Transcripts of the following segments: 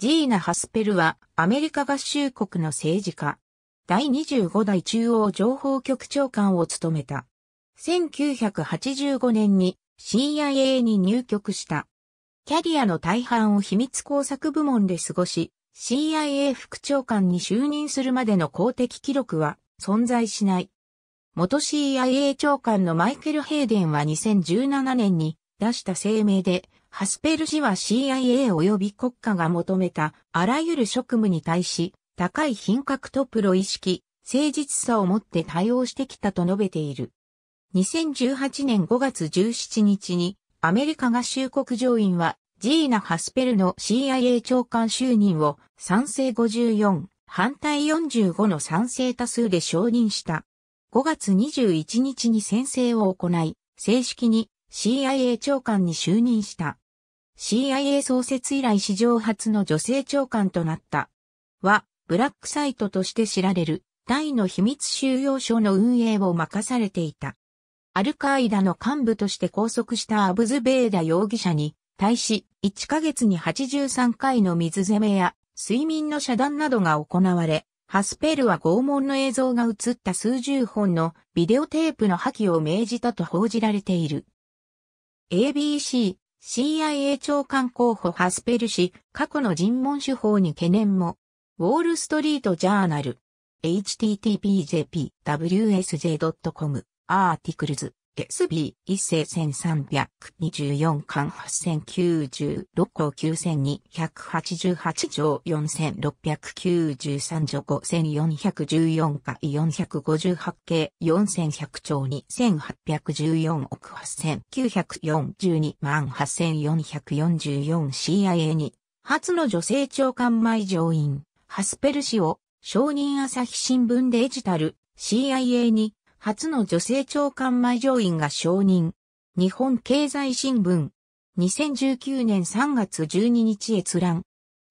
ジーナ・ハスペルはアメリカ合衆国の政治家。第25代中央情報局長官を務めた。1985年に CIA に入局した。キャリアの大半を秘密工作部門で過ごし、CIA 副長官に就任するまでの公的記録は存在しない。元 CIA 長官のマイケル・ヘイデンは2017年に出した声明で、ハスペル氏は CIA 及び国家が求めたあらゆる職務に対し、高い品格とプロ意識、誠実さを持って対応してきたと述べている。2018年5月17日にアメリカ合衆国上院はジーナ・ハスペルの CIA 長官就任を賛成54、反対45の賛成多数で承認した。5月21日に宣誓を行い、正式に CIA 長官に就任した。CIA 創設以来史上初の女性長官となった。は、ブラックサイトとして知られる、大の秘密収容所の運営を任されていた。アルカイダの幹部として拘束したアブズベーダ容疑者に、対し、1ヶ月に83回の水攻めや、睡眠の遮断などが行われ、ハスペルは拷問の映像が映った数十本のビデオテープの破棄を命じたと報じられている。ABC CIA 長官候補ハスペル氏、過去の尋問手法に懸念も、ウォールストリートジャーナル、http://jpwsj.com、アーティクルズ。テスビー、伊勢1324巻8096号9288条4693条5414回458系4100兆2814億8942万8444 CIA に初の女性長官前上院、ハスペル氏を、承認朝日新聞デジタル、CIA に、初の女性長官前上院が承認。日本経済新聞。2019年3月12日閲覧。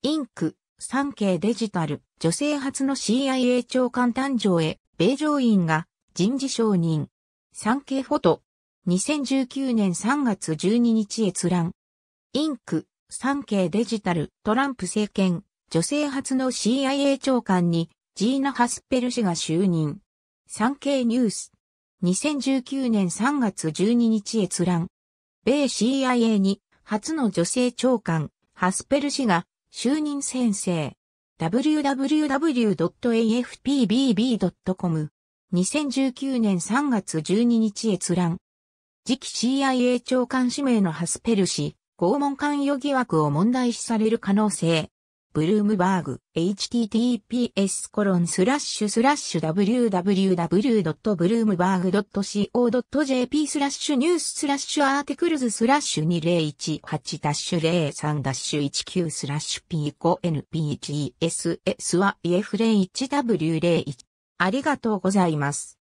インク、産経デジタル、女性初の CIA 長官誕生へ、米上院が人事承認。産経フォト。2019年3月12日閲覧。インク、産経デジタル、トランプ政権、女性初の CIA 長官に、ジーナ・ハスペル氏が就任。産経ニュース。2019年3月12日閲覧。米 CIA に初の女性長官、ハスペル氏が就任宣誓。www.afpbb.com 2019年3月12日閲覧。次期 CIA 長官指名のハスペル氏、拷問関与疑惑を問題視される可能性。ブルームバーグ、https コロンスラッシュスラッシュ www.bloomberg.co.jp スラッシュニューススラッシュアーティクルズスラッシュ2018ダッシュ03ダッシュ19スラッシュ P5NPGSSYF01W01 ありがとうございます。